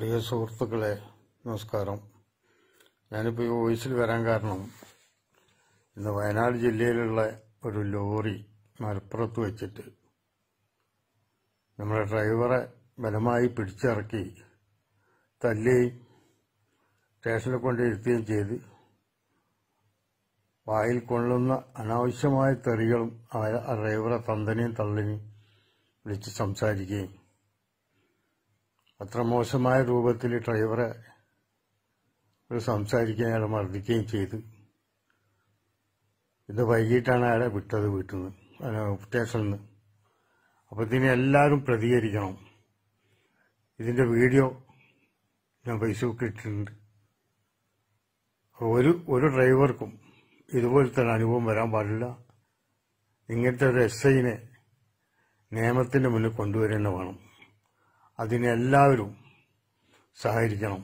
പ്രിയ സുഹൃത്തുക്കളെ നമസ്കാരം ഞാനിപ്പോൾ ഈ വോയിസിൽ വരാൻ കാരണം ഇന്ന് വയനാട് ജില്ലയിലുള്ള ഒരു ലോറി മലപ്പുറത്ത് വെച്ചിട്ട് നമ്മുടെ ഡ്രൈവറെ ബലമായി പിടിച്ചിറക്കി തല്ലുകയും സ്റ്റേഷനിൽ കൊണ്ടിരുത്തുകയും ചെയ്ത് വായിൽ കൊള്ളുന്ന അനാവശ്യമായ തെറികളും ആ ഡ്രൈവറെ തന്തനെയും തള്ളിനെയും വിളിച്ച് സംസാരിക്കുകയും അത്ര മോശമായ രൂപത്തിൽ ഡ്രൈവറെ സംസാരിക്കാൻ അയാളെ മർദ്ദിക്കുകയും ചെയ്ത് ഇന്ന് വൈകിട്ടാണ് അയാളെ വിട്ടത് വീട്ടിൽ നിന്ന് സ്റ്റേഷനിൽ നിന്ന് അപ്പോൾ ഇതിനെ എല്ലാവരും പ്രതികരിക്കണം ഇതിൻ്റെ വീഡിയോ ഞാൻ ഫേസ്ബുക്കിൽ ഇട്ടിട്ടുണ്ട് ഒരു ഒരു ഡ്രൈവർക്കും ഇതുപോലത്തെ അനുഭവം വരാൻ പാടില്ല ഇങ്ങനത്തെ ഒരു എസ് ഐനെ നിയമത്തിൻ്റെ മുന്നിൽ കൊണ്ടുവരേണ്ട വേണം അതിനെല്ലാവരും സഹകരിക്കണം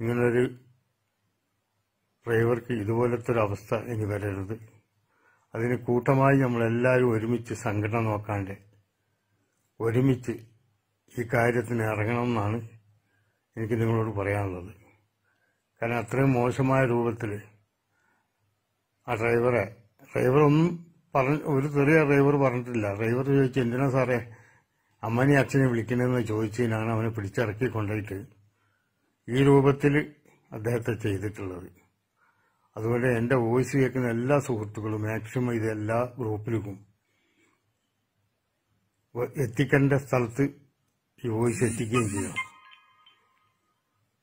ഇങ്ങനൊരു ഡ്രൈവർക്ക് ഇതുപോലത്തെ ഒരു അവസ്ഥ ഇനി വരരുത് അതിന് കൂട്ടമായി നമ്മളെല്ലാവരും ഒരുമിച്ച് സംഘടന നോക്കാണ്ട് ഒരുമിച്ച് ഈ കാര്യത്തിന് ഇറങ്ങണം എന്നാണ് എനിക്ക് നിങ്ങളോട് പറയാനുള്ളത് കാരണം അത്രയും മോശമായ രൂപത്തിൽ ആ ഡ്രൈവറെ ഡ്രൈവറൊന്നും പറഞ്ഞ ഒരു ചെറിയ ഡ്രൈവർ പറഞ്ഞിട്ടില്ല ഡ്രൈവർ ചോദിച്ചു എന്തിനാ സാറേ അമ്മനെ അച്ഛനെ വിളിക്കണമെന്ന് ചോദിച്ചതിനാണ് അവനെ പിടിച്ചിറക്കി കൊണ്ടുപോയിട്ട് ഈ രൂപത്തിൽ അദ്ദേഹത്തെ ചെയ്തിട്ടുള്ളത് അതുപോലെ എൻ്റെ വോയിസ് കേൾക്കുന്ന എല്ലാ സുഹൃത്തുക്കളും മാക്സിമം ഇത് എല്ലാ ഗ്രൂപ്പിലേക്കും എത്തിക്കേണ്ട സ്ഥലത്ത് ഈ വോയിസ് എത്തിക്കുകയും ചെയ്യണം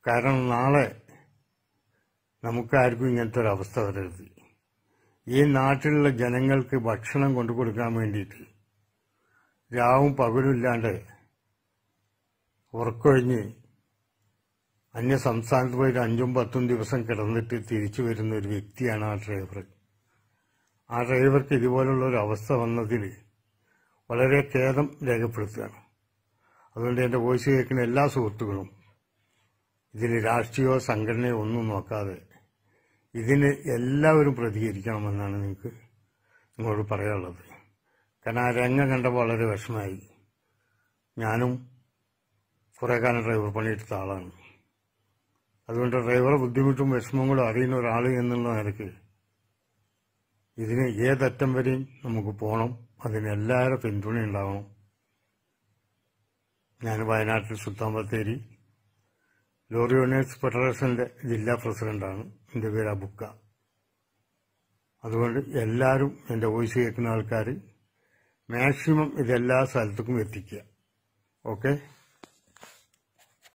കാരണം നാളെ നമുക്കാർക്കും ഇങ്ങനത്തെ ഒരു അവസ്ഥ വരരുത് ഈ നാട്ടിലുള്ള ജനങ്ങൾക്ക് ഭക്ഷണം കൊണ്ടു കൊടുക്കാൻ വേണ്ടിയിട്ട് രാവും പകലുമില്ലാണ്ട് ഉറക്കൊഴിഞ്ഞ് അന്യ സംസ്ഥാനത്ത് പോയിട്ട് അഞ്ചും പത്തും ദിവസം കിടന്നിട്ട് തിരിച്ചു വരുന്ന ഒരു വ്യക്തിയാണ് ആ ഡ്രൈവർ ആ ഡ്രൈവർക്ക് ഇതുപോലുള്ള ഒരു അവസ്ഥ വന്നതിൽ വളരെ ഖേദം രേഖപ്പെടുത്തുകയാണ് അതുകൊണ്ട് എൻ്റെ വോയിസ് കേൾക്കുന്ന എല്ലാ സുഹൃത്തുക്കളും ഇതിൽ രാഷ്ട്രീയോ സംഘടനയോ ഒന്നും നോക്കാതെ ഇതിന് എല്ലാവരും പ്രതികരിക്കണമെന്നാണ് നിങ്ങൾക്ക് നിങ്ങളോട് പറയാനുള്ളത് കാരണം ആ രംഗം കണ്ടപ്പോൾ വളരെ വിഷമായി ഞാനും കുറേ കാലം ഡ്രൈവർ പണിയെടുത്ത ആളാണ് അതുകൊണ്ട് ഡ്രൈവറെ ബുദ്ധിമുട്ടും വിഷമവും കൂടെ അറിയുന്ന ഒരാൾ എന്നുള്ള നിലയ്ക്ക് ഇതിന് ഏതറ്റം വരെയും നമുക്ക് പോകണം അതിന് എല്ലാവരും പിന്തുണ ഉണ്ടാവണം ഞാൻ വയനാട്ടിൽ സുൽത്താൻ ബത്തേരി ലോറി ഓണേഴ്സ് ഫെഡറേഷൻ്റെ ജില്ലാ പ്രസിഡന്റാണ് എൻ്റെ പേര് അബുക്ക അതുകൊണ്ട് എല്ലാവരും എൻ്റെ വോയിസ് കേൾക്കുന്ന ആൾക്കാർ മാക്സിമം ഇതെല്ലാ സ്ഥലത്തേക്കും എത്തിക്കുക ഓക്കെ